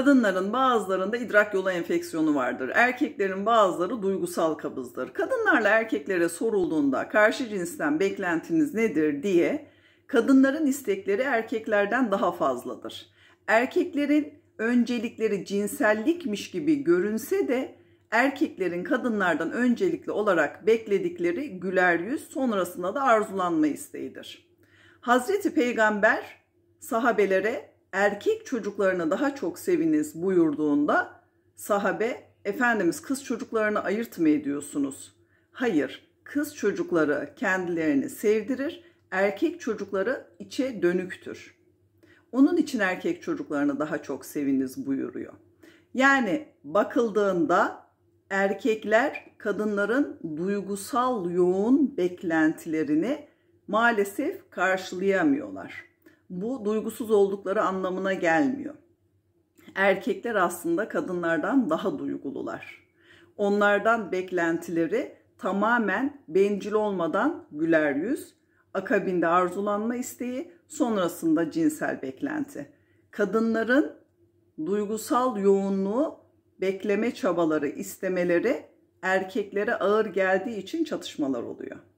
Kadınların bazılarında idrak yolu enfeksiyonu vardır. Erkeklerin bazıları duygusal kabızdır. Kadınlarla erkeklere sorulduğunda karşı cinsten beklentiniz nedir diye kadınların istekleri erkeklerden daha fazladır. Erkeklerin öncelikleri cinsellikmiş gibi görünse de erkeklerin kadınlardan öncelikli olarak bekledikleri güler yüz sonrasında da arzulanma isteğidir. Hazreti Peygamber sahabelere erkek çocuklarına daha çok seviniz buyurduğunda sahabe Efendimiz kız çocuklarını ayırt mı ediyorsunuz? Hayır, kız çocukları kendilerini sevdirir, erkek çocukları içe dönüktür. Onun için erkek çocuklarını daha çok seviniz buyuruyor. Yani bakıldığında erkekler kadınların duygusal yoğun beklentilerini maalesef karşılayamıyorlar bu duygusuz oldukları anlamına gelmiyor. Erkekler aslında kadınlardan daha duygulular. Onlardan beklentileri tamamen bencil olmadan güler yüz, akabinde arzulanma isteği, sonrasında cinsel beklenti. Kadınların duygusal yoğunluğu, bekleme çabaları, istemeleri erkeklere ağır geldiği için çatışmalar oluyor.